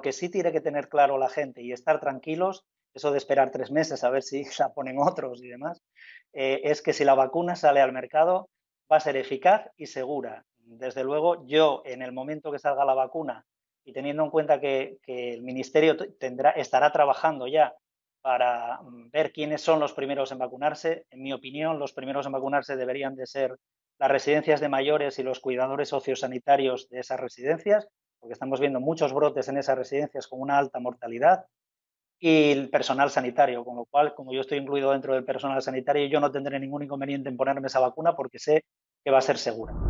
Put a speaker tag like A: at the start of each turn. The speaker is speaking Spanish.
A: que sí tiene que tener claro la gente y estar tranquilos, eso de esperar tres meses a ver si la ponen otros y demás, eh, es que si la vacuna sale al mercado va a ser eficaz y segura. Desde luego, yo en el momento que salga la vacuna y teniendo en cuenta que, el Ministerio estará trabajando ya para mm, ver quiénes son los primeros en vacunarse, en mi opinión, los primeros en vacunarse deberían de ser las residencias de mayores y los cuidadores sociosanitarios de esas residencias, porque estamos viendo muchos brotes en esas residencias con una alta mortalidad, y el personal sanitario, con lo cual, como yo estoy incluido dentro del personal sanitario, yo no tendré ningún inconveniente en ponerme esa vacuna porque sé que va a ser segura.